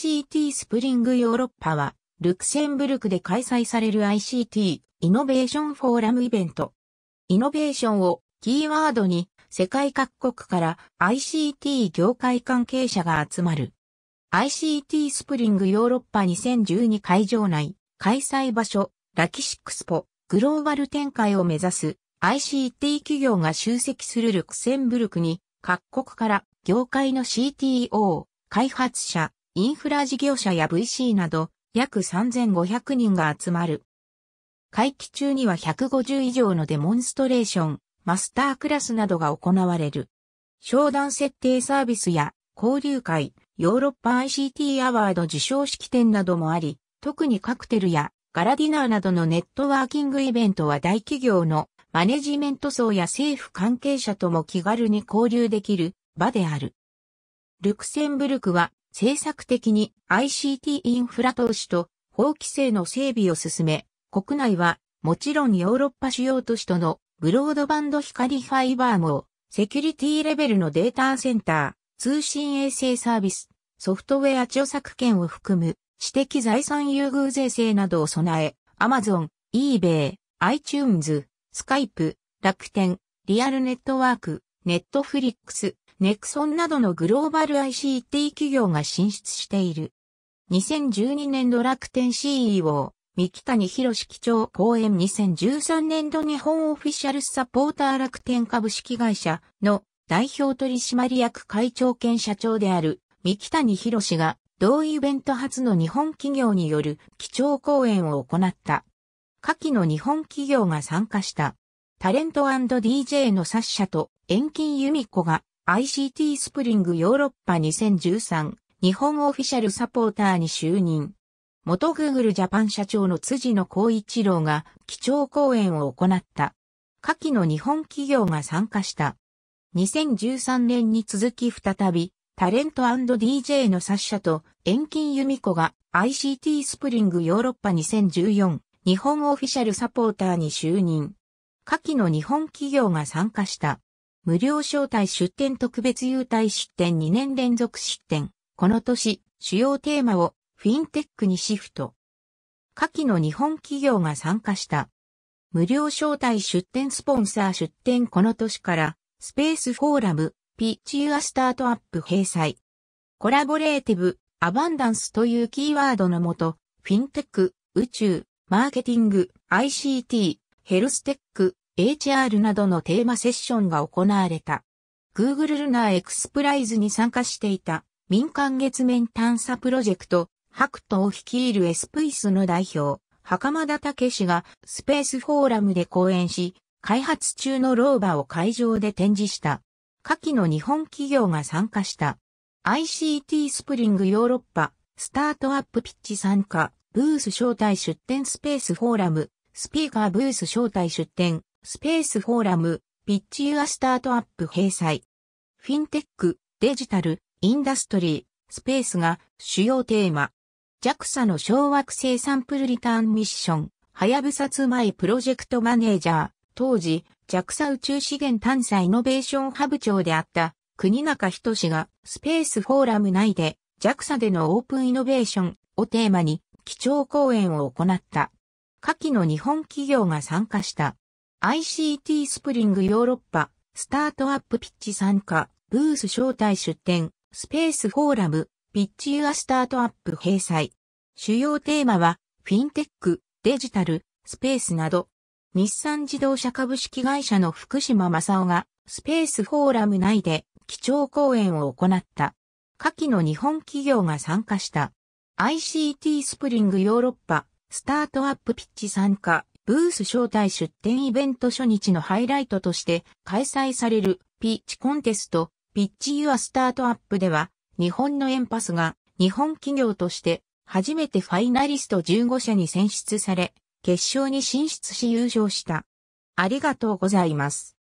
ICT スプリングヨーロッパは、ルクセンブルクで開催される ICT イノベーションフォーラムイベント。イノベーションをキーワードに世界各国から ICT 業界関係者が集まる。ICT スプリングヨーロッパ2012会場内、開催場所、ラキシックスポ、グローバル展開を目指す ICT 企業が集積するルクセンブルクに各国から業界の CTO、開発者、インフラ事業者や VC など約3500人が集まる。会期中には150以上のデモンストレーション、マスタークラスなどが行われる。商談設定サービスや交流会、ヨーロッパ ICT アワード受賞式典などもあり、特にカクテルやガラディナーなどのネットワーキングイベントは大企業のマネジメント層や政府関係者とも気軽に交流できる場である。ルクセンブルクは政策的に ICT インフラ投資と法規制の整備を進め、国内はもちろんヨーロッパ主要都市とのブロードバンド光ファイバー網、セキュリティレベルのデータセンター、通信衛星サービス、ソフトウェア著作権を含む私的財産優遇税制などを備え、Amazon、eBay、iTunes、Skype、楽天、リアルネットワーク、Netflix、ネクソンなどのグローバル ICT 企業が進出している。2012年度楽天 CEO、三木谷博基調講演2013年度日本オフィシャルサポーター楽天株式会社の代表取締役会長兼社長である三木谷博士が同イベント初の日本企業による基調講演を行った。下記の日本企業が参加した。タレント &DJ のサッシャと遠近由美子が ICT スプリングヨーロッパ2013日本オフィシャルサポーターに就任。元 Google ジャパン社長の辻野光一郎が基調講演を行った。下記の日本企業が参加した。2013年に続き再び、タレント &DJ の冊者と、遠近由美子が ICT スプリングヨーロッパ2014日本オフィシャルサポーターに就任。下記の日本企業が参加した。無料招待出展特別優待出展2年連続出展。この年、主要テーマをフィンテックにシフト。下記の日本企業が参加した。無料招待出展スポンサー出展この年から、スペースフォーラム、ピッチユアスタートアップ閉鎖。コラボレーティブ、アバンダンスというキーワードのもと、フィンテック、宇宙、マーケティング、ICT、ヘルステック、HR などのテーマセッションが行われた。Google ルナーエクスプライズに参加していた民間月面探査プロジェクト、ハクトを率いるエスプイスの代表、袴田武氏がスペースフォーラムで講演し、開発中のローバを会場で展示した。下記の日本企業が参加した。ICT スプリングヨーロッパ、スタートアップピッチ参加、ブース招待出展スペースフォーラム、スピーカーブース招待出展、スペースフォーラム、ピッチユアスタートアップ閉鎖。フィンテック、デジタル、インダストリー、スペースが主要テーマ。JAXA の小惑星サンプルリターンミッション、はやぶさつまいプロジェクトマネージャー、当時、JAXA 宇宙資源探査イノベーションハブ長であった、国中人氏が、スペースフォーラム内で、JAXA でのオープンイノベーションをテーマに、基調講演を行った。下記の日本企業が参加した。ICT スプリングヨーロッパ、スタートアップピッチ参加、ブース招待出展、スペースフォーラム、ピッチユアスタートアップ閉鎖。主要テーマは、フィンテック、デジタル、スペースなど。日産自動車株式会社の福島正夫が、スペースフォーラム内で、基調講演を行った。下記の日本企業が参加した。ICT スプリングヨーロッパ、スタートアップピッチ参加、ブース招待出展イベント初日のハイライトとして開催されるピッチコンテスト、ピッチユアスタートアップでは、日本のエンパスが日本企業として初めてファイナリスト15社に選出され、決勝に進出し優勝した。ありがとうございます。